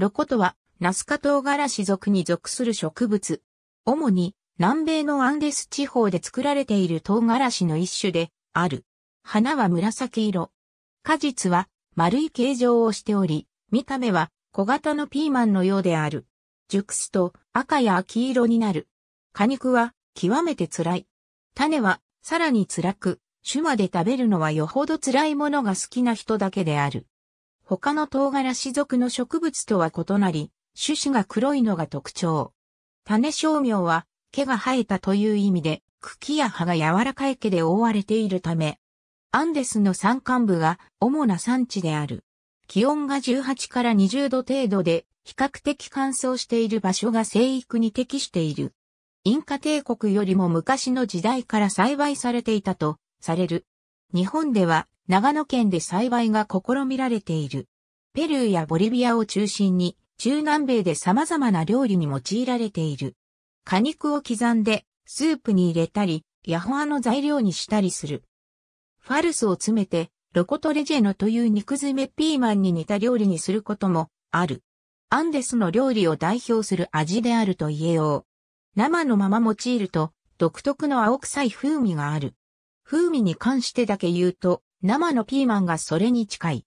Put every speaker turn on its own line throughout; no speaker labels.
ロコとは、ナスカ唐辛子属に属する植物。主に、南米のアンデス地方で作られている唐辛子の一種で、ある。花は紫色。果実は、丸い形状をしており、見た目は、小型のピーマンのようである。熟すと、赤や黄色になる。果肉は、極めて辛い。種は、さらに辛く、種まで食べるのはよほど辛いものが好きな人だけである。他の唐辛子属の植物とは異なり、種子が黒いのが特徴。種商苗は毛が生えたという意味で、茎や葉が柔らかい毛で覆われているため、アンデスの山間部が主な産地である。気温が18から20度程度で、比較的乾燥している場所が生育に適している。インカ帝国よりも昔の時代から栽培されていたとされる。日本では長野県で栽培が試みられている。ペルーやボリビアを中心に、中南米で様々な料理に用いられている。果肉を刻んで、スープに入れたり、ヤホアの材料にしたりする。ファルスを詰めて、ロコトレジェノという肉詰めピーマンに似た料理にすることもある。アンデスの料理を代表する味であると言えよう。生のまま用いると独特の青臭い風味がある。風味に関してだけ言うと、生のピーマンがそれに近い。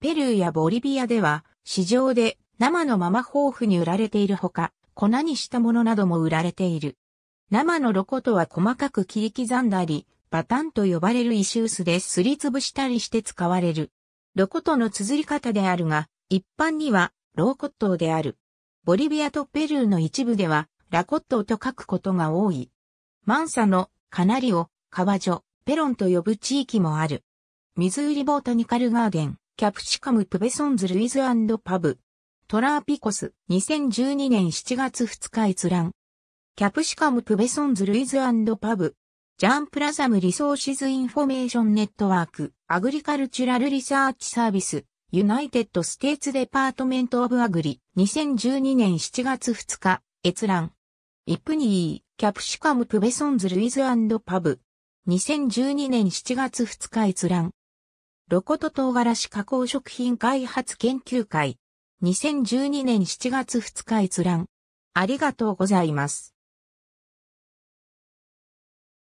ペルーやボリビアでは、市場で生のまま豊富に売られているほか、粉にしたものなども売られている。生のロコとは細かく切り刻んだり、バタンと呼ばれる石臼ですりつぶしたりして使われる。ロコとの綴り方であるが、一般にはローコットーである。ボリビアとペルーの一部では、ラコットーと書くことが多い。マンサの、カナリオ、カワジョ、ペロンと呼ぶ地域もある。ミズーリボータニカルガーデン、キャプシカムプベソンズルイズパブ。トラーピコス、2012年7月2日閲覧。キャプシカムプベソンズルイズパブ。ジャンプラザムリソーシズインフォメーションネットワーク、アグリカルチュラルリサーチサービス、ユナイテッドステーツデパートメントオブアグリ、2012年7月2日、閲覧。イプニー、キャプシカムプベソンズルイズパブ。2012年7月2日閲覧。ロコト唐辛子加工食品開発研究会。2012年7月2日閲覧。ありがとうございます。